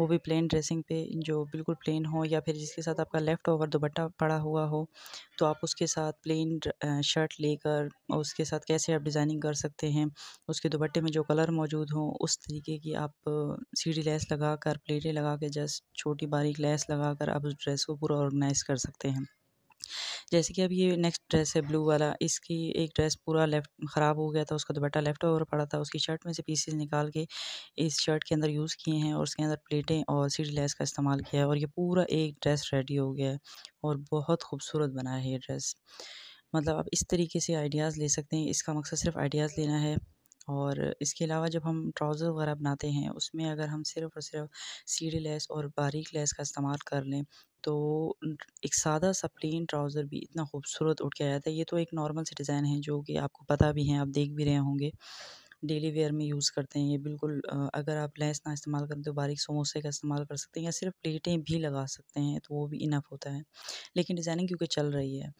वो भी plane dressing पे जो बिल्कुल प्लेन हो या फिर जिसके साथ आपका लेफ़्ट ओवर दुपट्टा पड़ा हुआ हो तो आप उसके साथ प्लेन शर्ट लेकर और उसके साथ कैसे आप डिज़ाइनिंग कर सकते हैं उसके दोपट्टे में जो कलर मौजूद हो उस तरीके की आप सीढ़ी लेस लगा कर प्लेटें लगा के जस्ट छोटी बारीक लेस लगा कर आप उस ड्रेस को पूरा ऑर्गेनाइज कर सकते हैं जैसे कि अब ये नेक्स्ट ड्रेस है ब्लू वाला इसकी एक ड्रेस पूरा लेफ्ट ख़राब हो गया था उसका दुपट्टा लेफ्ट ओवर पड़ा था उसकी शर्ट में से पीसेज निकाल के इस शर्ट के अंदर यूज़ किए हैं और उसके अंदर प्लेटें और सीढ़ी लेस का इस्तेमाल किया है और ये पूरा एक ड्रेस रेडी हो गया है और बहुत खूबसूरत बना है ये ड्रेस मतलब आप इस तरीके से आइडियाज़ ले सकते हैं इसका मकसद सिर्फ आइडियाज़ लेना है और इसके अलावा जब हम ट्राउज़र वगैरह बनाते हैं उसमें अगर हम सिर्फ़ और सिर्फ़ सीढ़ी लैस और बारीक लैस का इस्तेमाल कर लें तो एक सादा सा प्लेन ट्राउज़र भी इतना खूबसूरत उठ के आ जाता है ये तो एक नॉर्मल से डिज़ाइन है जो कि आपको पता भी है आप देख भी रहे होंगे डेली वेयर में यूज़ करते हैं ये बिल्कुल अगर आप लैस ना इस्तेमाल करें तो बारीक समोसे का इस्तेमाल कर सकते हैं या सिर्फ प्लेटें भी लगा सकते हैं तो वो भी इनफ होता है लेकिन डिज़ाइनिंग क्योंकि चल रही है